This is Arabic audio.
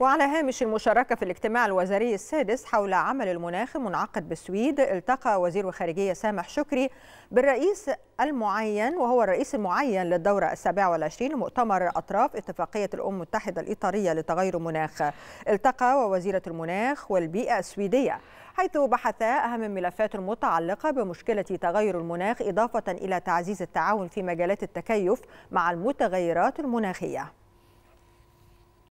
وعلى هامش المشاركة في الاجتماع الوزاري السادس حول عمل المناخ المنعقد بالسويد التقى وزير الخارجية سامح شكري بالرئيس المعين وهو الرئيس المعين للدورة السابعة والعشرين لمؤتمر أطراف اتفاقية الأمم المتحدة الإطارية لتغير المناخ التقى ووزيرة المناخ والبيئة السويدية حيث بحثا أهم الملفات المتعلقة بمشكلة تغير المناخ إضافة إلى تعزيز التعاون في مجالات التكيف مع المتغيرات المناخية